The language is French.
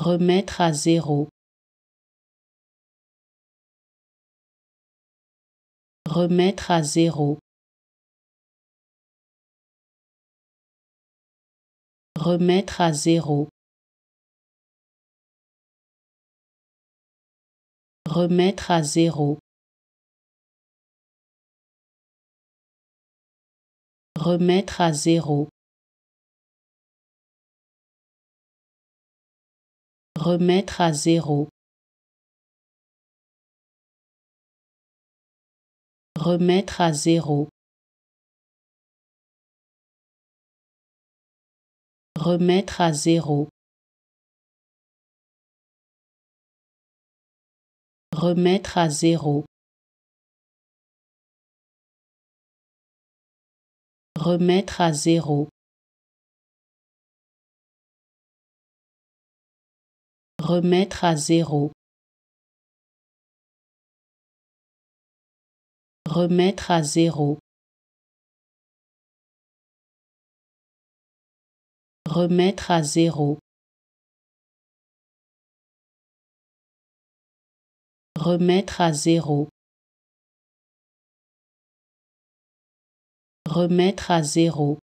remettre à zéro, remettre à zéro, remettre à zéro, remettre à zéro. Remettre à zéro. remettre à zéro, remettre à zéro, remettre à zéro, remettre à zéro. Remettre à zéro. remettre à zéro. Remettre à zéro. Remettre à zéro. Remettre à zéro. Remettre à zéro.